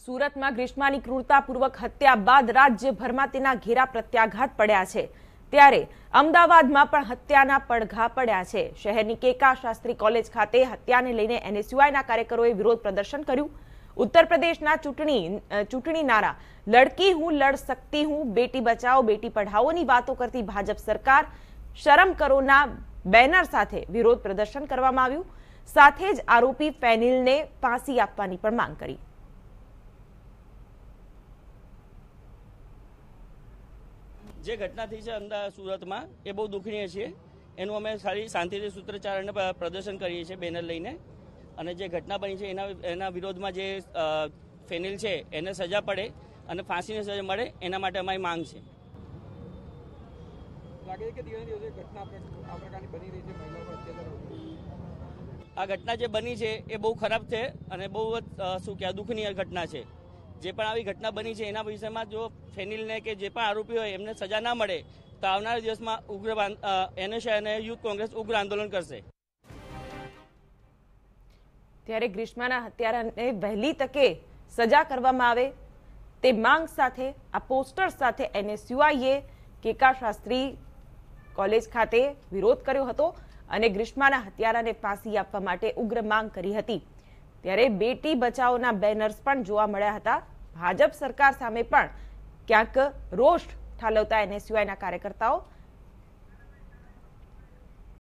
સુરતમાં ગ્રીષ્માની ક્રૂરતાપૂર્વક હત્યા બાદ રાજ્યભરમાં તેના ઘેરા પ્રત્યાઘાત પડ્યા છે ત્યારે અમદાવાદમાં પણ હત્યાના પડઘા પડ્યા છે શહેરની કેકા શાસ્ત્રી કોલેજ ખાતે હત્યાને લઈને એનએસયુઆઈના કાર્યકરોએ વિરોધ પ્રદર્શન કર્યું ઉત્તર પ્રદેશના ચૂંટણી ચૂંટણી નારા લડકી હું લડ શકતી હું બેટી બચાવો બેટી પઢાઓની વાતો કરતી ભાજપ સરકાર શરમ કરોના બેનર સાથે વિરોધ પ્રદર્શન કરવામાં આવ્યું સાથે જ આરોપી ફેનિલને ફાંસી આપવાની પણ માંગ કરી જે ઘટના થઈ છે અમદાવાદ સુરતમાં એ બહુ દુઃખનીય છે એનું અમે સારી શાંતિથી સૂત્રચાર પ્રદર્શન કરીએ છીએ બેનર લઈને અને જે ઘટના બની છે એના એના વિરોધમાં જે ફેનિલ છે એને સજા પડે અને ફાંસીને સજા મળે એના માટે અમારી માંગ છે આ ઘટના જે બની છે એ બહુ ખરાબ છે અને બહુ જ શું કહેવાય દુઃખનીય ઘટના છે જે પણ આવી ઘટના બની છે એના વિષયમાં જો ફેનિલને કે જે પણ આરોપી હોય એમને સજા ના મળે તો આવનારા દિવસમાં ઉગ્ર એનએસએ અને યુથ કોંગ્રેસ ઉગ્ર આંદોલન કરશે ત્યારે ગ્રીષ્માના હત્યારાને વહેલી તકે સજા કરવામાં આવે તે માંગ સાથે આ પોસ્ટર સાથે એનએસયુઆઈએ કેકા શાસ્ત્રી કોલેજ ખાતે વિરોધ કર્યો હતો અને ગ્રીષ્માના હત્યારાને ફાંસી આપવા માટે ઉગ્ર માંગ કરી હતી ત્યારે બેટી બચાવોના બેનર્સ પણ જોવા મળ્યા હતા ભાજપ સરકાર સામે પણ ક્યાંક રોષ ઠાલવતા એનએસયુઆઈના કાર્યકર્તાઓ